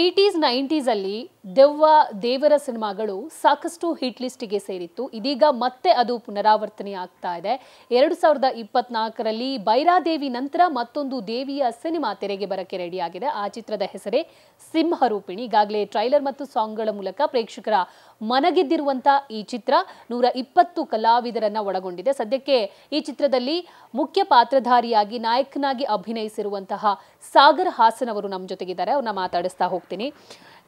eighties ನೈಂಟೀಸಲ್ಲಿ ದೆವ್ವ ದೇವರ ಸಿನಿಮಾಗಳು ಸಾಕಷ್ಟು ಹಿಟ್ ಲಿಸ್ಟಿಗೆ ಸೇರಿತ್ತು ಇದೀಗ ಮತ್ತೆ ಅದು ಪುನರಾವರ್ತನೆ ಆಗ್ತಾ ಇದೆ ಎರಡು ಸಾವಿರದ ಇಪ್ಪತ್ನಾಲ್ಕರಲ್ಲಿ ಬೈರಾದೇವಿ ನಂತರ ಮತ್ತೊಂದು ದೇವಿಯ ಸಿನಿಮಾ ತೆರೆಗೆ ಬರಕ್ಕೆ ರೆಡಿಯಾಗಿದೆ ಆ ಚಿತ್ರದ ಹೆಸರೇ ಸಿಂಹರೂಪಿಣಿ ಈಗಾಗಲೇ ಟ್ರೈಲರ್ ಮತ್ತು ಸಾಂಗ್ಗಳ ಮೂಲಕ ಪ್ರೇಕ್ಷಕರ ಮನಗೆದ್ದಿರುವಂಥ ಈ ಚಿತ್ರ ನೂರ ಇಪ್ಪತ್ತು ಕಲಾವಿದರನ್ನು ಒಳಗೊಂಡಿದೆ ಸದ್ಯಕ್ಕೆ ಈ ಚಿತ್ರದಲ್ಲಿ ಮುಖ್ಯ ಪಾತ್ರಧಾರಿಯಾಗಿ ನಾಯಕನಾಗಿ ಅಭಿನಯಿಸಿರುವಂತಹ ಸಾಗರ್ ಹಾಸನ್ ಅವರು ನಮ್ಮ ಜೊತೆಗಿದ್ದಾರೆ ಅವ್ರನ್ನ ಮಾತಾಡಿಸ್ತಾ ಹೋಗ್ತೀನಿ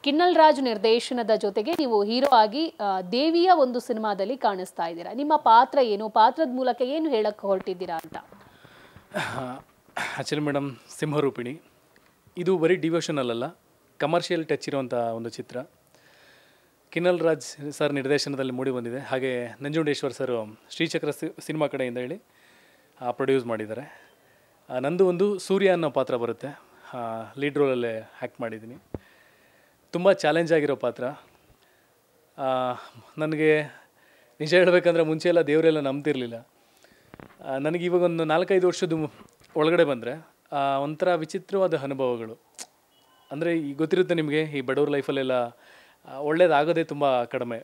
ಕಿನ್ನಲ್ ರಾಜ್ ನಿರ್ದೇಶನದ ಜೊತೆಗೆ ನೀವು ಹೀರೋ ಆಗಿ ದೇವಿಯ ಒಂದು ಸಿನಿಮಾದಲ್ಲಿ ಕಾಣಿಸ್ತಾ ಇದ್ದೀರಾ ನಿಮ್ಮ ಪಾತ್ರ ಏನು ಪಾತ್ರದ ಮೂಲಕ ಏನು ಹೇಳಕ್ಕೆ ಹೊರಟಿದ್ದೀರಾ ಅಂತ ಆ್ಯಕ್ಚುಲಿ ಮೇಡಮ್ ಸಿಂಹರೂಪಿಣಿ ಇದು ಬರೀ ಡಿವೋಷನಲ್ ಅಲ್ಲ ಕಮರ್ಷಿಯಲ್ ಟಚ್ ಇರುವಂಥ ಒಂದು ಚಿತ್ರ ಕಿನ್ನಲ್ ರಾಜ್ ಸರ್ ನಿರ್ದೇಶನದಲ್ಲಿ ಮೂಡಿ ಬಂದಿದೆ ಹಾಗೆ ನಂಜುಂಡೇಶ್ವರ್ ಸರ್ ಶ್ರೀಚಕ್ರ ಸಿನಿಮಾ ಕಡೆಯಿಂದ ಹೇಳಿ ಪ್ರೊಡ್ಯೂಸ್ ಮಾಡಿದ್ದಾರೆ ನಂದು ಒಂದು ಸೂರ್ಯ ಅನ್ನೋ ಪಾತ್ರ ಬರುತ್ತೆ ಲೀಡ್ ರೋಲಲ್ಲೇ ಆ್ಯಕ್ಟ್ ಮಾಡಿದ್ದೀನಿ ತುಂಬ ಚಾಲೆಂಜ್ ಆಗಿರೋ ಪಾತ್ರ ನನಗೆ ನಿಜ ಹೇಳಬೇಕಂದ್ರೆ ಮುಂಚೆ ಎಲ್ಲ ದೇವರೆಲ್ಲ ನಂಬ್ತಿರಲಿಲ್ಲ ನನಗೆ ಇವಾಗ ಒಂದು ನಾಲ್ಕೈದು ವರ್ಷದ ಒಳಗಡೆ ಬಂದರೆ ಒಂಥರ ವಿಚಿತ್ರವಾದ ಅನುಭವಗಳು ಅಂದರೆ ಈ ಗೊತ್ತಿರುತ್ತೆ ನಿಮಗೆ ಈ ಬಡವ್ರ ಲೈಫಲ್ಲೆಲ್ಲ ಒಳ್ಳೇದಾಗೋದೇ ತುಂಬ ಕಡಿಮೆ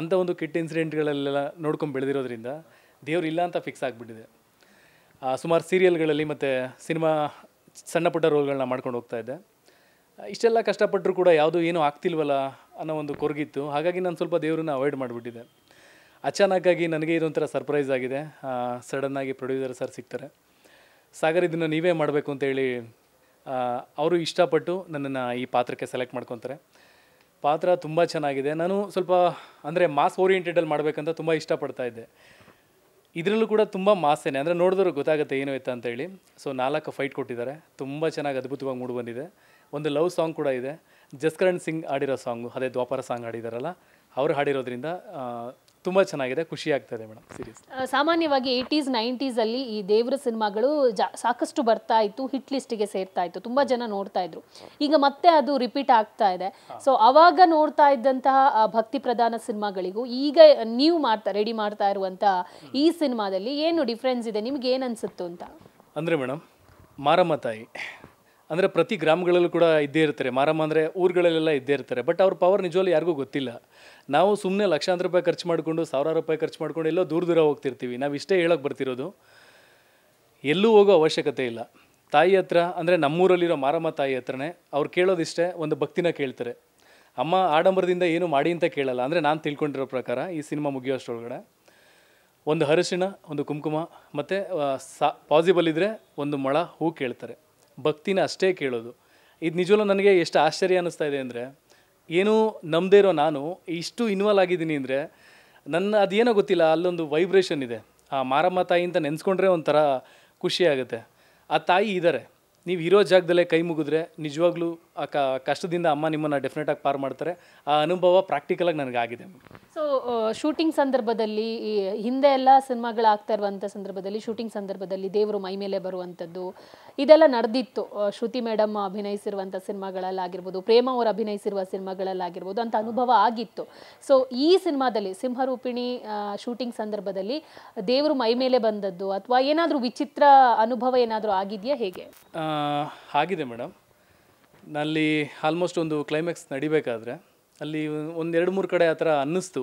ಅಂಥ ಒಂದು ಕಿಟ್ ಇನ್ಸಿಡೆಂಟ್ಗಳಲ್ಲೆಲ್ಲ ನೋಡ್ಕೊಂಡು ಬೆಳೆದಿರೋದ್ರಿಂದ ದೇವ್ರು ಇಲ್ಲ ಅಂತ ಫಿಕ್ಸ್ ಆಗಿಬಿಟ್ಟಿದೆ ಸುಮಾರು ಸೀರಿಯಲ್ಗಳಲ್ಲಿ ಮತ್ತು ಸಿನಿಮಾ ಸಣ್ಣ ಪುಟ್ಟ ರೋಲ್ಗಳನ್ನ ಮಾಡ್ಕೊಂಡು ಹೋಗ್ತಾಯಿದ್ದೆ ಇಷ್ಟೆಲ್ಲ ಕಷ್ಟಪಟ್ಟರು ಕೂಡ ಯಾವುದು ಏನೂ ಆಗ್ತಿಲ್ವಲ್ಲ ಅನ್ನೋ ಒಂದು ಕೊರಗಿತ್ತು ಹಾಗಾಗಿ ನಾನು ಸ್ವಲ್ಪ ದೇವರನ್ನ ಅವಾಯ್ಡ್ ಮಾಡಿಬಿಟ್ಟಿದ್ದೆ ಅಚಾನಕ್ಕಾಗಿ ನನಗೆ ಇದೊಂಥರ ಸರ್ಪ್ರೈಸ್ ಆಗಿದೆ ಸಡನ್ನಾಗಿ ಪ್ರೊಡ್ಯೂಸರ್ ಸರ್ ಸಿಗ್ತಾರೆ ಸಾಗರ್ ಇದನ್ನು ನೀವೇ ಮಾಡಬೇಕು ಅಂತೇಳಿ ಅವರು ಇಷ್ಟಪಟ್ಟು ನನ್ನನ್ನು ಈ ಪಾತ್ರಕ್ಕೆ ಸೆಲೆಕ್ಟ್ ಮಾಡ್ಕೊತಾರೆ ಪಾತ್ರ ತುಂಬ ಚೆನ್ನಾಗಿದೆ ನಾನು ಸ್ವಲ್ಪ ಅಂದರೆ ಮಾಸ್ ಓರಿಯೆಂಟೆಡಲ್ಲಿ ಮಾಡಬೇಕಂತ ತುಂಬ ಇಷ್ಟಪಡ್ತಾ ಇದ್ದೆ ಇದರಲ್ಲೂ ಕೂಡ ತುಂಬ ಮಾಸೇನೆ ಅಂದರೆ ನೋಡಿದ್ರೆ ಗೊತ್ತಾಗುತ್ತೆ ಏನು ಎತ್ತ ಅಂತೇಳಿ ಸೊ ನಾಲ್ಕು ಫೈಟ್ ಕೊಟ್ಟಿದ್ದಾರೆ ತುಂಬ ಚೆನ್ನಾಗಿ ಅದ್ಭುತವಾಗಿ ಮೂಡಿಬಂದಿದೆ ಬಂದಿದೆ ಒಂದು ಲವ್ ಸಾಂಗ್ ಕೂಡ ಇದೆ ಜಸ್ಕರಣ್ ಸಿಂಗ್ ಆಡಿರೋ ಸಾಂಗು ಅದೇ ದ್ವಾಪರ ಸಾಂಗ್ ಆಡಿದಾರಲ್ಲ ಅವ್ರು ಹಾಡಿರೋದ್ರಿಂದ ತುಂಬ ಚೆನ್ನಾಗಿದೆ ಖುಷಿ ಆಗ್ತದೆ ಮೇಡಮ್ ಸೀರೀಸ್ ಸಾಮಾನ್ಯವಾಗಿ ಏಯ್ಟೀಸ್ ಅಲ್ಲಿ ಈ ದೇವರ ಸಿನಿಮಾಗಳು ಸಾಕಷ್ಟು ಬರ್ತಾ ಇತ್ತು ಹಿಟ್ ಲಿಸ್ಟಿಗೆ ಸೇರ್ತಾ ಇತ್ತು ತುಂಬಾ ಜನ ನೋಡ್ತಾ ಇದ್ರು ಈಗ ಮತ್ತೆ ಅದು ರಿಪೀಟ್ ಆಗ್ತಾ ಇದೆ ಸೊ ಅವಾಗ ನೋಡ್ತಾ ಇದ್ದಂತಹ ಭಕ್ತಿ ಪ್ರಧಾನ ಸಿನಿಮಾಗಳಿಗೂ ಈಗ ನೀವು ಮಾಡ್ತಾ ರೆಡಿ ಮಾಡ್ತಾ ಇರುವಂತಹ ಈ ಸಿನಿಮಾದಲ್ಲಿ ಏನು ಡಿಫ್ರೆನ್ಸ್ ಇದೆ ನಿಮ್ಗೆ ಏನ್ ಅನ್ಸುತ್ತೋ ಅಂತ ಅಂದ್ರೆ ಮೇಡಮ್ ಮಾರಮ್ಮ ತಾಯಿ ಅಂದರೆ ಪ್ರತಿ ಗ್ರಾಮಗಳಲ್ಲೂ ಕೂಡ ಇದ್ದೇ ಇರ್ತಾರೆ ಮಾರಮ್ಮ ಅಂದರೆ ಊರುಗಳಲ್ಲೆಲ್ಲ ಇದ್ದೇ ಇರ್ತಾರೆ ಬಟ್ ಅವ್ರ ಪವರ್ ನಿಜವಾಗ್ಲೂ ಯಾರಿಗೂ ಗೊತ್ತಿಲ್ಲ ನಾವು ಸುಮ್ಮನೆ ಲಕ್ಷಾಂತರ ರೂಪಾಯಿ ಖರ್ಚು ಮಾಡಿಕೊಂಡು ಸಾವಿರಾರು ರೂಪಾಯಿ ಖರ್ಚು ಮಾಡಿಕೊಂಡು ಎಲ್ಲೋ ದೂರ ದೂರ ಹೋಗ್ತಿರ್ತೀವಿ ನಾವು ಇಷ್ಟೇ ಹೇಳೋಕ್ಕೆ ಬರ್ತಿರೋದು ಎಲ್ಲೂ ಹೋಗೋ ಅವಶ್ಯಕತೆ ಇಲ್ಲ ತಾಯಿ ಹತ್ರ ಅಂದರೆ ನಮ್ಮೂರಲ್ಲಿರೋ ಮಾರಮ್ಮ ತಾಯಿ ಹತ್ರನೇ ಅವ್ರು ಕೇಳೋದಿಷ್ಟೇ ಒಂದು ಭಕ್ತಿನ ಕೇಳ್ತಾರೆ ಅಮ್ಮ ಆಡಂಬರದಿಂದ ಏನು ಮಾಡಿ ಅಂತ ಕೇಳಲ್ಲ ಅಂದರೆ ನಾನು ತಿಳ್ಕೊಂಡಿರೋ ಪ್ರಕಾರ ಈ ಸಿನಿಮಾ ಮುಗಿಯೋಷ್ಟೊಳಗಡೆ ಒಂದು ಅರಿಶಿಣ ಒಂದು ಕುಂಕುಮ ಮತ್ತು ಸಾ ಪಾಸಿಬಲ್ ಇದ್ದರೆ ಒಂದು ಮೊಳ ಹೂ ಕೇಳ್ತಾರೆ ಭಕ್ತಿನ ಅಷ್ಟೇ ಕೇಳೋದು ಇದು ನಿಜವಲ್ಲೂ ನನಗೆ ಎಷ್ಟು ಆಶ್ಚರ್ಯ ಅನ್ನಿಸ್ತಾ ಇದೆ ಅಂದರೆ ಏನೂ ನಮ್ಮದೇ ಇರೋ ನಾನು ಇಷ್ಟು ಇನ್ವಾಲ್ ಆಗಿದ್ದೀನಿ ಅಂದರೆ ನನ್ನ ಅದೇನೋ ಗೊತ್ತಿಲ್ಲ ಅಲ್ಲೊಂದು ವೈಬ್ರೇಷನ್ ಇದೆ ಆ ಮಾರಮ್ಮ ತಾಯಿ ಅಂತ ನೆನೆಸ್ಕೊಂಡ್ರೆ ಒಂಥರ ಖುಷಿ ಆಗುತ್ತೆ ಆ ತಾಯಿ ಇದ್ದಾರೆ ನೀವು ಇರೋ ಜಾಗದಲ್ಲೇ ಕೈ ಮುಗಿದ್ರೆ ನಿಜವಾಗ್ಲೂ ಆ ಕಷ್ಟದಿಂದ ಅಮ್ಮ ನಿಮ್ಮನ್ನು ಆಗಿ ಪಾರ್ ಮಾಡ್ತಾರೆ ಆ ಅನುಭವ ಪ್ರಾಕ್ಟಿಕಲಾಗಿ ಆಗಿದೆ ಸೊ ಶೂಟಿಂಗ್ ಸಂದರ್ಭದಲ್ಲಿ ಹಿಂದೆ ಎಲ್ಲ ಸಿನಿಮಾಗಳಾಗ್ತಾ ಇರುವಂಥ ಸಂದರ್ಭದಲ್ಲಿ ಶೂಟಿಂಗ್ ಸಂದರ್ಭದಲ್ಲಿ ದೇವರು ಮೈ ಮೇಲೆ ಬರುವಂಥದ್ದು ಇದೆಲ್ಲ ನಡೆದಿತ್ತು ಶ್ರುತಿ ಮೇಡಮ್ ಅಭಿನಯಿಸಿರುವಂಥ ಸಿನಿಮಾಗಳಲ್ಲಾಗಿರ್ಬೋದು ಪ್ರೇಮ ಅವರು ಅಭಿನಯಿಸಿರುವ ಸಿನಿಮಾಗಳಲ್ಲಾಗಿರ್ಬೋದು ಅಂತ ಅನುಭವ ಆಗಿತ್ತು ಸೊ ಈ ಸಿನಿಮಾದಲ್ಲಿ ಸಿಂಹರೂಪಿಣಿ ಶೂಟಿಂಗ್ ಸಂದರ್ಭದಲ್ಲಿ ದೇವರು ಮೈ ಮೇಲೆ ಬಂದದ್ದು ಅಥವಾ ಏನಾದರೂ ವಿಚಿತ್ರ ಅನುಭವ ಏನಾದರೂ ಆಗಿದೆಯಾ ಹೇಗೆ ಆಗಿದೆ ಮೇಡಮ್ ನಲ್ಲಿ ಆಲ್ಮೋಸ್ಟ್ ಒಂದು ಕ್ಲೈಮ್ಯಾಕ್ಸ್ ನಡಿಬೇಕಾದ್ರೆ ಅಲ್ಲಿ ಒಂದೆರಡು ಮೂರು ಕಡೆ ಆ ಥರ ಅನ್ನಿಸ್ತು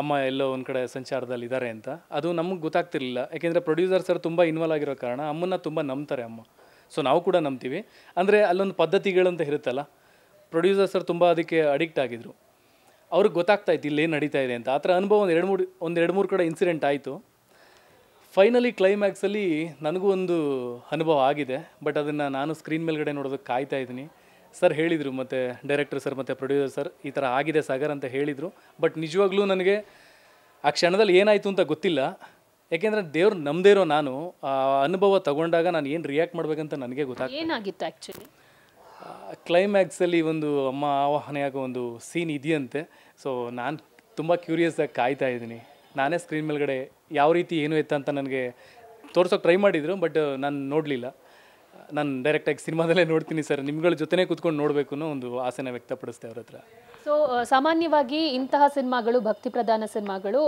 ಅಮ್ಮ ಎಲ್ಲೋ ಒಂದು ಕಡೆ ಸಂಚಾರದಲ್ಲಿ ಇದ್ದಾರೆ ಅಂತ ಅದು ನಮಗೆ ಗೊತ್ತಾಗ್ತಿರ್ಲಿಲ್ಲ ಯಾಕೆಂದರೆ ಪ್ರೊಡ್ಯೂಸರ್ ಸರ್ ತುಂಬ ಇನ್ವಾಲ್ವ್ ಆಗಿರೋ ಕಾರಣ ಅಮ್ಮನ್ನ ತುಂಬ ನಂಬ್ತಾರೆ ಅಮ್ಮ ಸೊ ನಾವು ಕೂಡ ನಂಬ್ತೀವಿ ಅಂದರೆ ಅಲ್ಲೊಂದು ಪದ್ಧತಿಗಳಂತ ಇರುತ್ತಲ್ಲ ಪ್ರೊಡ್ಯೂಸರ್ ಸರ್ ತುಂಬ ಅದಕ್ಕೆ ಅಡಿಕ್ಟ್ ಆಗಿದ್ರು ಅವ್ರಿಗೆ ಗೊತ್ತಾಗ್ತಾ ಇತ್ತು ಇಲ್ಲೇನು ನಡೀತಾ ಇದೆ ಅಂತ ಆ ಥರ ಅನುಭವ ಒಂದು ಎರಡು ಮೂರು ಒಂದು ಎರಡು ಮೂರು ಕಡೆ ಇನ್ಸಿಡೆಂಟ್ ಆಯಿತು ಫೈನಲಿ ಕ್ಲೈಮ್ಯಾಕ್ಸಲ್ಲಿ ನನಗೂ ಒಂದು ಅನುಭವ ಆಗಿದೆ ಬಟ್ ಅದನ್ನು ನಾನು ಸ್ಕ್ರೀನ್ ಮೇಲ್ಗಡೆ ನೋಡೋದಕ್ಕೆ ಕಾಯ್ತಾ ಇದ್ದೀನಿ ಸರ್ ಹೇಳಿದರು ಮತ್ತು ಡೈರೆಕ್ಟರ್ ಸರ್ ಮತ್ತು ಪ್ರೊಡ್ಯೂಸರ್ ಸರ್ ಈ ಥರ ಆಗಿದೆ ಸಾಗರ್ ಅಂತ ಹೇಳಿದರು ಬಟ್ ನಿಜವಾಗ್ಲೂ ನನಗೆ ಆ ಕ್ಷಣದಲ್ಲಿ ಏನಾಯಿತು ಅಂತ ಗೊತ್ತಿಲ್ಲ ಯಾಕೆಂದರೆ ದೇವ್ರು ನಮ್ಮದೇ ಇರೋ ನಾನು ಆ ಅನುಭವ ತಗೊಂಡಾಗ ನಾನು ಏನು ರಿಯಾಕ್ಟ್ ಮಾಡಬೇಕಂತ ನನಗೆ ಗೊತ್ತಾಗ ಏನಾಗಿತ್ತು ಆ್ಯಕ್ಚುಲಿ ಕ್ಲೈಮ್ಯಾಕ್ಸಲ್ಲಿ ಒಂದು ಅಮ್ಮ ಆವಾಹನೆಯಾಗೋ ಒಂದು ಸೀನ್ ಇದೆಯಂತೆ ಸೊ ನಾನು ತುಂಬ ಕ್ಯೂರಿಯಸ್ ಆಗಿ ಕಾಯ್ತಾ ಇದ್ದೀನಿ ನಾನೇ ಸ್ಕ್ರೀನ್ ಮೇಲ್ಗಡೆ ಯಾವ ರೀತಿ ಏನು ಇತ್ತು ಅಂತ ನನಗೆ ತೋರ್ಸೋಕೆ ಟ್ರೈ ಮಾಡಿದರು ಬಟ್ ನಾನು ನೋಡಲಿಲ್ಲ ನಾನು ಡೈರೆಕ್ಟಾಗಿ ಸಿನಿಮಾದಲ್ಲೇ ನೋಡ್ತೀನಿ ಸರ್ ನಿಮ್ಗಳ ಜೊತೆನೇ ಕೂತ್ಕೊಂಡು ನೋಡಬೇಕು ಅನ್ನೋ ಒಂದು ಆಸೆನ ವ್ಯಕ್ತಪಡಿಸ್ತೆ ಅವ್ರ ಹತ್ರ ಸೊ ಸಾಮಾನ್ಯವಾಗಿ ಇಂತಹ ಸಿನಿಮಾಗಳು ಭಕ್ತಿ ಪ್ರಧಾನ ಸಿನಿಮಾಗಳು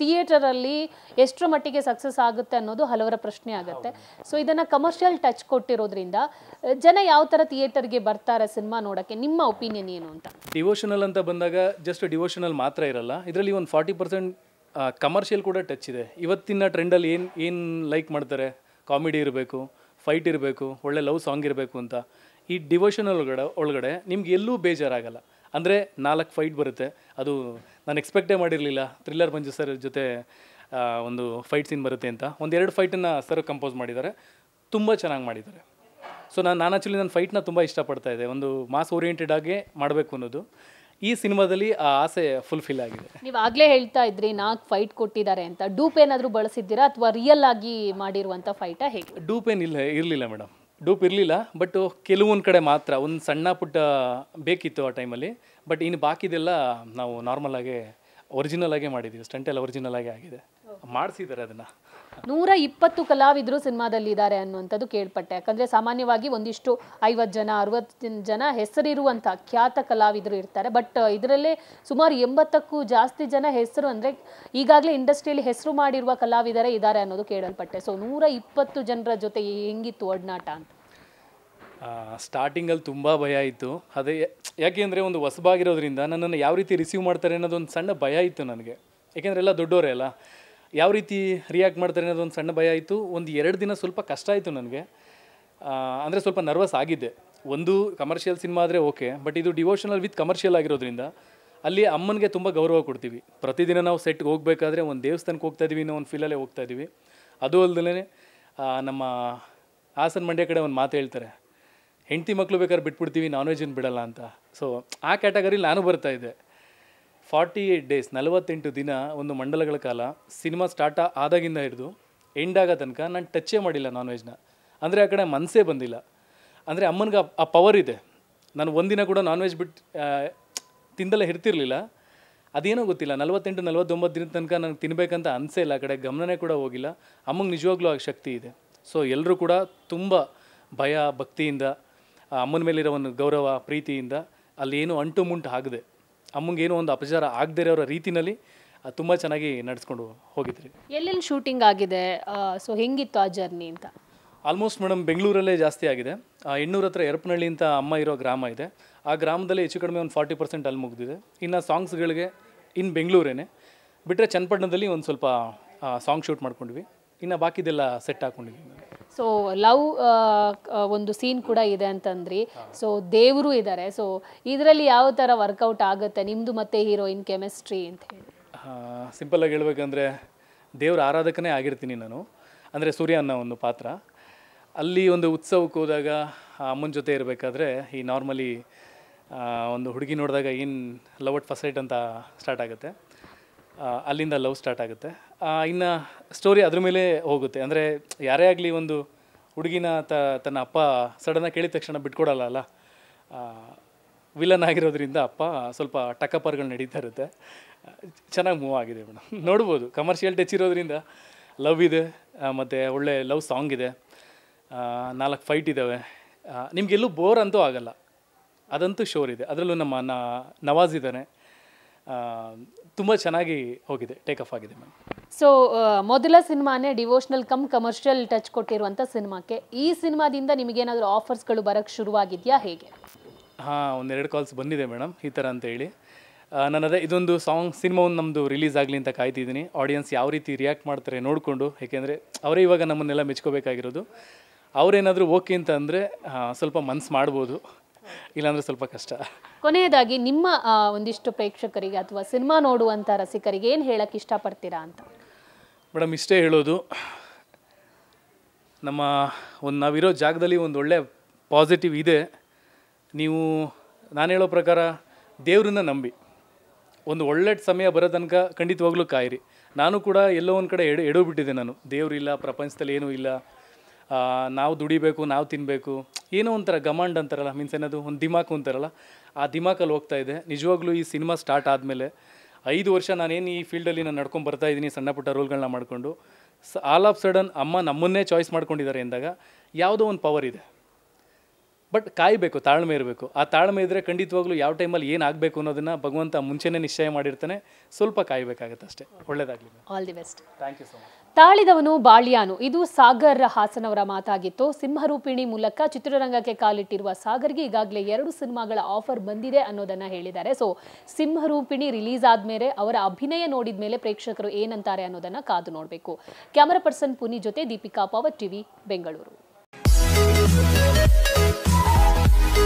ಥಿಯೇಟರಲ್ಲಿ ಎಷ್ಟರ ಮಟ್ಟಿಗೆ ಸಕ್ಸಸ್ ಆಗುತ್ತೆ ಅನ್ನೋದು ಹಲವರ ಪ್ರಶ್ನೆ ಆಗುತ್ತೆ ಸೊ ಇದನ್ನು ಕಮರ್ಷಿಯಲ್ ಟಚ್ ಕೊಟ್ಟಿರೋದ್ರಿಂದ ಜನ ಯಾವ ಥರ ಥಿಯೇಟರ್ಗೆ ಬರ್ತಾರೆ ಸಿನಿಮಾ ನೋಡೋಕ್ಕೆ ನಿಮ್ಮ ಒಪಿನಿಯನ್ ಏನು ಅಂತ ಡಿವೋಷನಲ್ ಅಂತ ಬಂದಾಗ ಜಸ್ಟ್ ಡಿವೋಷನಲ್ ಮಾತ್ರ ಇರಲ್ಲ ಇದರಲ್ಲಿ ಒಂದು ಫಾರ್ಟಿ ಪರ್ಸೆಂಟ್ ಕಮರ್ಷಿಯಲ್ ಕೂಡ ಟಚ್ ಇದೆ ಇವತ್ತಿನ ಟ್ರೆಂಡಲ್ಲಿ ಏನು ಏನು ಲೈಕ್ ಮಾಡ್ತಾರೆ ಕಾಮಿಡಿ ಇರಬೇಕು ಫೈಟ್ ಇರಬೇಕು ಒಳ್ಳೆ ಲವ್ ಸಾಂಗ್ ಇರಬೇಕು ಅಂತ ಈ ಡಿವೋಷನ್ ಒಳಗಡೆ ಒಳಗಡೆ ನಿಮ್ಗೆ ಎಲ್ಲೂ ಬೇಜಾರಾಗಲ್ಲ ಅಂದರೆ ನಾಲ್ಕು ಫೈಟ್ ಬರುತ್ತೆ ಅದು ನಾನು ಎಕ್ಸ್ಪೆಕ್ಟೇ ಮಾಡಿರಲಿಲ್ಲ ಥ್ರಿಲ್ಲರ್ ಮಂಜು ಸರ್ ಜೊತೆ ಒಂದು ಫೈಟ್ ಸೀನ್ ಬರುತ್ತೆ ಅಂತ ಒಂದೆರಡು ಫೈಟನ್ನು ಸರ್ ಕಂಪೋಸ್ ಮಾಡಿದ್ದಾರೆ ತುಂಬ ಚೆನ್ನಾಗಿ ಮಾಡಿದ್ದಾರೆ ಸೊ ನಾನು ನಾನು ಆ್ಯಕ್ಚುಲಿ ನನ್ನ ಫೈಟ್ನ ತುಂಬ ಇಷ್ಟಪಡ್ತಾ ಇದ್ದೆ ಒಂದು ಮಾಸ್ ಓರಿಯೆಂಟೆಡ್ ಆಗಿ ಮಾಡಬೇಕು ಅನ್ನೋದು ಈ ಸಿನಿಮಾದಲ್ಲಿ ಆ ಆಸೆ ಫುಲ್ಫಿಲ್ ಆಗಿದೆ ನೀವು ಆಗಲೇ ಹೇಳ್ತಾ ಇದ್ರಿ ನಾಲ್ಕು ಫೈಟ್ ಕೊಟ್ಟಿದ್ದಾರೆ ಅಂತ ಡೂಪ್ ಏನಾದರೂ ಬಳಸಿದ್ದೀರಾ ಅಥವಾ ರಿಯಲ್ ಆಗಿ ಮಾಡಿರುವಂತ ಫೈಟಾ ಹೇಗೆ ಡೂಪ್ ಇಲ್ಲ ಇರಲಿಲ್ಲ ಮೇಡಮ್ ಡೂಪ್ ಇರಲಿಲ್ಲ ಬಟ್ ಕೆಲವೊಂದು ಕಡೆ ಮಾತ್ರ ಒಂದು ಸಣ್ಣ ಪುಟ್ಟ ಬೇಕಿತ್ತು ಆ ಟೈಮಲ್ಲಿ ಬಟ್ ಇನ್ನು ಬಾಕಿದೆಲ್ಲ ನಾವು ನಾರ್ಮಲ್ ಆಗಿ ಒರಿಜಿನಲ್ ಆಗೇ ಮಾಡಿದ್ದೀವಿ ಸ್ಟಂಟೆಲ್ಲ ಒರಿಜಿನಲ್ ಆಗೇ ಆಗಿದೆ ಮಾಡಿಸಿದ್ದಾರೆ ಅದನ್ನು ನೂರ ಇಪ್ಪತ್ತು ಕಲಾವಿದರು ಇದ್ದಾರೆ ಅನ್ನುವಂಥದ್ದು ಕೇಳ್ಪಟ್ಟೆ ಯಾಕಂದರೆ ಸಾಮಾನ್ಯವಾಗಿ ಒಂದಿಷ್ಟು ಐವತ್ತು ಜನ ಅರವತ್ತು ಜನ ಹೆಸರಿರುವಂಥ ಖ್ಯಾತ ಕಲಾವಿದರು ಇರ್ತಾರೆ ಬಟ್ ಇದರಲ್ಲೇ ಸುಮಾರು ಎಂಬತ್ತಕ್ಕೂ ಜಾಸ್ತಿ ಜನ ಹೆಸರು ಅಂದರೆ ಈಗಾಗಲೇ ಇಂಡಸ್ಟ್ರಿಯಲ್ಲಿ ಹೆಸರು ಮಾಡಿರುವ ಕಲಾವಿದರೇ ಇದ್ದಾರೆ ಅನ್ನೋದು ಕೇಳಲ್ಪಟ್ಟೆ ಸೊ ನೂರ ಇಪ್ಪತ್ತು ಜನರ ಜೊತೆ ಹೆಂಗಿತ್ತು ಒಡ್ನಾಟ ಅಂತ ಸ್ಟಾರ್ಟಿಂಗಲ್ಲಿ ತುಂಬ ಭಯ ಇತ್ತು ಅದೇ ಯಾಕೆಂದರೆ ಒಂದು ಹೊಸಬಾಗಿರೋದ್ರಿಂದ ನನ್ನನ್ನು ಯಾವ ರೀತಿ ರಿಸೀವ್ ಮಾಡ್ತಾರೆ ಅನ್ನೋದೊಂದು ಸಣ್ಣ ಭಯ ಇತ್ತು ನನಗೆ ಯಾಕೆಂದರೆ ಎಲ್ಲ ದೊಡ್ಡವರೇ ಅಲ್ಲ ಯಾವ ರೀತಿ ರಿಯಾಕ್ಟ್ ಮಾಡ್ತಾರೆ ಅನ್ನೋದು ಒಂದು ಸಣ್ಣ ಭಯ ಆಯಿತು ಒಂದು ಎರಡು ದಿನ ಸ್ವಲ್ಪ ಕಷ್ಟ ಆಯಿತು ನನಗೆ ಅಂದರೆ ಸ್ವಲ್ಪ ನರ್ವಸ್ ಆಗಿದ್ದೆ ಒಂದು ಕಮರ್ಷಿಯಲ್ ಸಿನಿಮಾ ಆದರೆ ಓಕೆ ಬಟ್ ಇದು ಡಿವೋಷನಲ್ ವಿತ್ ಕಮರ್ಷಿಯಲ್ ಆಗಿರೋದ್ರಿಂದ ಅಲ್ಲಿ ಅಮ್ಮನಿಗೆ ತುಂಬ ಗೌರವ ಕೊಡ್ತೀವಿ ಪ್ರತಿದಿನ ನಾವು ಸೆಟ್ಗೆ ಹೋಗಬೇಕಾದ್ರೆ ಒಂದು ದೇವಸ್ಥಾನಕ್ಕೆ ಹೋಗ್ತಾ ಇದ್ದೀವಿ ಅನ್ನೋ ಒಂದು ಫೀಲಲ್ಲೇ ಹೋಗ್ತಾ ಇದ್ದೀವಿ ಅದು ಅಲ್ಲದೇ ನಮ್ಮ ಹಾಸನ ಮಂಡ್ಯ ಕಡೆ ಒಂದು ಮಾತು ಹೇಳ್ತಾರೆ ಹೆಂಡತಿ ಮಕ್ಕಳು ಬೇಕಾದ್ರೆ ಬಿಟ್ಬಿಡ್ತೀವಿ ನಾನ್ ಏನು ಬಿಡಲ್ಲ ಅಂತ ಸೊ ಆ ಕ್ಯಾಟಗರಿಲಿ ನಾನು ಬರ್ತಾ ಇದ್ದೆ ಫಾರ್ಟಿ ಏಯ್ಟ್ ಡೇಸ್ ನಲವತ್ತೆಂಟು ದಿನ ಒಂದು ಮಂಡಲಗಳ ಕಾಲ ಸಿನಿಮಾ ಸ್ಟಾರ್ಟ್ ಆದಾಗಿಂದ ಹಿಡಿದು ಎಂಡ್ ಆಗೋ ತನಕ ನಾನು ಟಚ್ಚೇ ಮಾಡಿಲ್ಲ ನಾನ್ ವೆಜ್ನ ಅಂದರೆ ಆ ಕಡೆ ಮನಸ್ಸೇ ಬಂದಿಲ್ಲ ಅಂದರೆ ಅಮ್ಮನಿಗೆ ಆ ಪವರ್ ಇದೆ ನಾನು ಒಂದಿನ ಕೂಡ ನಾನ್ ವೆಜ್ ಬಿಟ್ಟು ತಿಂದಲೇ ಇರ್ತಿರ್ಲಿಲ್ಲ ಅದೇನೋ ಗೊತ್ತಿಲ್ಲ ನಲವತ್ತೆಂಟು ನಲವತ್ತೊಂಬತ್ತು ದಿನದ ತನಕ ನನಗೆ ತಿನ್ನಬೇಕಂತ ಅನಿಸೇ ಇಲ್ಲ ಆ ಕಡೆ ಗಮನನೇ ಕೂಡ ಹೋಗಿಲ್ಲ ಅಮ್ಮಂಗೆ ನಿಜವಾಗ್ಲೂ ಆ ಶಕ್ತಿ ಇದೆ ಸೊ ಎಲ್ಲರೂ ಕೂಡ ತುಂಬ ಭಯ ಭಕ್ತಿಯಿಂದ ಅಮ್ಮನ ಮೇಲಿರೋ ಒಂದು ಗೌರವ ಪ್ರೀತಿಯಿಂದ ಅಲ್ಲಿ ಏನೂ ಅಂಟು ಮುಂಟು ಆಗದೆ ಅಮ್ಮಂಗೇನೋ ಒಂದು ಅಪಚಾರ ಆಗದೇ ಇರೋ ರೀತಿಯಲ್ಲಿ ತುಂಬ ಚೆನ್ನಾಗಿ ನಡೆಸ್ಕೊಂಡು ಹೋಗಿದ್ರಿ ಎಲ್ಲೆಲ್ಲಿ ಶೂಟಿಂಗ್ ಆಗಿದೆ ಸೊ ಹೆಂಗಿತ್ತು ಆ ಜರ್ನಿ ಅಂತ ಆಲ್ಮೋಸ್ಟ್ ಮೇಡಮ್ ಬೆಂಗಳೂರಲ್ಲೇ ಜಾಸ್ತಿ ಆಗಿದೆ ಎಣ್ಣೂರ ಹತ್ರ ಎರಪನಹಳ್ಳಿ ಅಂತ ಅಮ್ಮ ಇರೋ ಗ್ರಾಮ ಇದೆ ಆ ಗ್ರಾಮದಲ್ಲಿ ಹೆಚ್ಚು ಕಡಿಮೆ ಒಂದು ಫಾರ್ಟಿ ಪರ್ಸೆಂಟ್ ಅಲ್ಲಿ ಮುಗಿದಿದೆ ಇನ್ನು ಸಾಂಗ್ಸ್ಗಳಿಗೆ ಇನ್ನು ಬೆಂಗಳೂರೇನೆ ಬಿಟ್ಟರೆ ಚನ್ನಪಟ್ಟಣದಲ್ಲಿ ಒಂದು ಸ್ವಲ್ಪ ಸಾಂಗ್ ಶೂಟ್ ಮಾಡ್ಕೊಂಡ್ವಿ ಇನ್ನು ಬಾಕಿದೆಲ್ಲ ಸೆಟ್ ಹಾಕೊಂಡಿದ್ದೀನಿ ಸೊ ಲವ್ ಒಂದು ಸೀನ್ ಕೂಡ ಇದೆ ಅಂತಂದ್ರಿ ಸೊ ದೇವರು ಇದ್ದಾರೆ ಸೊ ಇದರಲ್ಲಿ ಯಾವ ಥರ ವರ್ಕೌಟ್ ಆಗುತ್ತೆ ನಿಮ್ಮದು ಮತ್ತೆ ಹೀರೋಯಿನ್ ಕೆಮಿಸ್ಟ್ರಿ ಅಂತ ಹೇಳಿ ಸಿಂಪಲ್ಲಾಗಿ ಹೇಳ್ಬೇಕಂದ್ರೆ ದೇವ್ರ ಆರಾಧಕನೇ ಆಗಿರ್ತೀನಿ ನಾನು ಅಂದರೆ ಸೂರ್ಯ ಅನ್ನೋ ಒಂದು ಪಾತ್ರ ಅಲ್ಲಿ ಒಂದು ಉತ್ಸವಕ್ಕೆ ಹೋದಾಗ ಅಮ್ಮನ ಜೊತೆ ಇರಬೇಕಾದ್ರೆ ಈ ನಾರ್ಮಲಿ ಒಂದು ಹುಡುಗಿ ನೋಡಿದಾಗ ಏನು ಲವ್ ಅಟ್ ಫಸ್ಟ್ ಸೈಟ್ ಅಂತ ಸ್ಟಾರ್ಟ್ ಆಗುತ್ತೆ ಅಲ್ಲಿಂದ ಲವ್ ಸ್ಟಾರ್ಟ್ ಆಗುತ್ತೆ ಇನ್ನು ಸ್ಟೋರಿ ಅದ್ರ ಮೇಲೆ ಹೋಗುತ್ತೆ ಅಂದರೆ ಯಾರೇ ಆಗಲಿ ಒಂದು ಹುಡುಗಿನ ತ ತನ್ನ ಅಪ್ಪ ಸಡನ್ನಾಗಿ ಕೇಳಿದ ತಕ್ಷಣ ಬಿಟ್ಕೊಡಲ್ಲ ಅಲ್ಲ ವಿಲನ್ ಆಗಿರೋದ್ರಿಂದ ಅಪ್ಪ ಸ್ವಲ್ಪ ಟಕಪರ್ಗಳು ನಡೀತಾ ಇರುತ್ತೆ ಚೆನ್ನಾಗಿ ಮೂವ್ ಆಗಿದೆ ಮೇಡಮ್ ನೋಡ್ಬೋದು ಕಮರ್ಷಿಯಲ್ ಟಚ್ ಇರೋದ್ರಿಂದ ಲವ್ ಇದೆ ಮತ್ತು ಒಳ್ಳೆ ಲವ್ ಸಾಂಗ್ ಇದೆ ನಾಲ್ಕು ಫೈಟ್ ಇದ್ದಾವೆ ನಿಮಗೆಲ್ಲೂ ಬೋರ್ ಅಂತೂ ಆಗಲ್ಲ ಅದಂತೂ ಶೋರ್ ಇದೆ ಅದರಲ್ಲೂ ನಮ್ಮ ನವಾಜ್ ಇದ್ದಾನೆ ತುಂಬ ಚೆನ್ನಾಗಿ ಹೋಗಿದೆ ಟೇಕ್ ಆಫ್ ಆಗಿದೆ ಮ್ಯಾಮ್ ಸೊ ಮೊದಲ ಸಿನಿಮಾನೇ ಡಿವೋಷ್ನಲ್ ಕಮ್ ಕಮರ್ಷಿಯಲ್ ಟಚ್ ಕೊಟ್ಟಿರುವಂಥ ಸಿನಿಮಾಕ್ಕೆ ಈ ಸಿನಿಮಾದಿಂದ ನಿಮಗೇನಾದರೂ ಆಫರ್ಸ್ಗಳು ಬರೋಕ್ಕೆ ಶುರುವಾಗಿದೆಯಾ ಹೇಗೆ ಹಾಂ ಒಂದೆರಡು ಕಾಲ್ಸ್ ಬಂದಿದೆ ಮೇಡಮ್ ಈ ಥರ ಅಂತೇಳಿ ನಾನು ಅದೇ ಇದೊಂದು ಸಾಂಗ್ ಸಿನಿಮಾ ಒಂದು ನಮ್ಮದು ರಿಲೀಸ್ ಆಗಲಿ ಅಂತ ಕಾಯ್ತಿದ್ದೀನಿ ಆಡಿಯನ್ಸ್ ಯಾವ ರೀತಿ ರಿಯಾಕ್ಟ್ ಮಾಡ್ತಾರೆ ನೋಡಿಕೊಂಡು ಏಕೆಂದರೆ ಅವರೇ ಇವಾಗ ನಮ್ಮನ್ನೆಲ್ಲ ಮೆಚ್ಕೋಬೇಕಾಗಿರೋದು ಅವರೇನಾದರೂ ಓಕೆ ಅಂತ ಅಂದರೆ ಸ್ವಲ್ಪ ಮನ್ಸು ಮಾಡ್ಬೋದು ಇಲ್ಲಾಂದ್ರೆ ಸ್ವಲ್ಪ ಕಷ್ಟ ಕೊನೆಯದಾಗಿ ನಿಮ್ಮ ಒಂದಿಷ್ಟು ಪ್ರೇಕ್ಷಕರಿಗೆ ಅಥವಾ ಸಿನಿಮಾ ನೋಡುವಂಥ ರಸಿಕರಿಗೆ ಏನು ಹೇಳಕ್ಕೆ ಇಷ್ಟಪಡ್ತೀರಾ ಅಂತ ಮೇಡಮ್ ಇಷ್ಟೇ ಹೇಳೋದು ನಮ್ಮ ಒಂದು ನಾವಿರೋ ಜಾಗದಲ್ಲಿ ಒಂದು ಒಳ್ಳೆ ಪಾಸಿಟಿವ್ ಇದೆ ನೀವು ನಾನು ಹೇಳೋ ಪ್ರಕಾರ ದೇವ್ರನ್ನ ನಂಬಿ ಒಂದು ಒಳ್ಳೆ ಸಮಯ ಬರೋ ತನಕ ಖಂಡಿತವಾಗ್ಲೂ ಕಾಯಿರಿ ನಾನು ಕೂಡ ಎಲ್ಲೋ ಒಂದು ಕಡೆ ಎಡೆ ಎಡೋಬಿಟ್ಟಿದ್ದೆ ನಾನು ಇಲ್ಲ ಪ್ರಪಂಚದಲ್ಲಿ ಏನೂ ಇಲ್ಲ ನಾವು ದುಡಿಬೇಕು ನಾವು ತಿನ್ನಬೇಕು ಏನೋ ಒಂಥರ ಗಮಾಂಡ್ ಅಂತಾರಲ್ಲ ಮೀನ್ಸ್ ಏನದು ಒಂದು ದಿಮಾಕು ಅಂತಾರಲ್ಲ ಆ ದಿಮಾಕಲ್ಲಿ ಹೋಗ್ತಾ ಇದೆ ನಿಜವಾಗ್ಲೂ ಈ ಸಿನಿಮಾ ಸ್ಟಾರ್ಟ್ ಆದಮೇಲೆ ಐದು ವರ್ಷ ನಾನೇನು ಈ ಫೀಲ್ಡಲ್ಲಿ ನಾನು ನಡ್ಕೊಂಡು ಬರ್ತಾ ಇದ್ದೀನಿ ಸಣ್ಣ ಪುಟ್ಟ ರೋಲ್ಗಳನ್ನ ಮಾಡಿಕೊಂಡು ಸ ಆಲ್ ಆಫ್ ಸಡನ್ ಅಮ್ಮ ನಮ್ಮನ್ನೇ ಚಾಯ್ಸ್ ಮಾಡ್ಕೊಂಡಿದ್ದಾರೆ ಎಂದಾಗ ಯಾವುದೋ ಒಂದು ಪವರ್ ಇದೆ ಬಟ್ ಕಾಯಬೇಕು ತಾಳ್ಮೆ ಇರಬೇಕು ಆ ತಾಳ್ಮೆ ಇದ್ದರೆ ಖಂಡಿತವಾಗ್ಲೂ ಯಾವ ಟೈಮಲ್ಲಿ ಏನಾಗಬೇಕು ಅನ್ನೋದನ್ನು ಭಗವಂತ ಮುಂಚೆನೇ ನಿಶ್ಚಯ ಮಾಡಿರ್ತಾನೆ ಸ್ವಲ್ಪ ಕಾಯಬೇಕಾಗತ್ತೆ ಅಷ್ಟೇ ಒಳ್ಳೇದಾಗಲಿ all the best thank you so much ತಾಳಿದವನು ಬಾಳ್ಯಾನು ಇದು ಸಾಗರ್ ಹಾಸನವರ ಮಾತಾಗಿತ್ತು ಸಿಂಹರೂಪಿಣಿ ಮೂಲಕ ಚಿತ್ರರಂಗಕ್ಕೆ ಕಾಲಿಟ್ಟಿರುವ ಸಾಗರ್ಗೆ ಈಗಾಗಲೇ ಎರಡು ಸಿನಿಮಾಗಳ ಆಫರ್ ಬಂದಿದೆ ಅನ್ನೋದನ್ನ ಹೇಳಿದ್ದಾರೆ ಸೊ ಸಿಂಹರೂಪಿಣಿ ರಿಲೀಸ್ ಆದಮೇಲೆ ಅವರ ಅಭಿನಯ ನೋಡಿದ ಮೇಲೆ ಪ್ರೇಕ್ಷಕರು ಏನಂತಾರೆ ಅನ್ನೋದನ್ನ ಕಾದು ನೋಡಬೇಕು ಕ್ಯಾಮರಾ ಪರ್ಸನ್ ಪುನಿ ಜೊತೆ ದೀಪಿಕಾ ಪವರ್ ಟಿವಿ ಬೆಂಗಳೂರು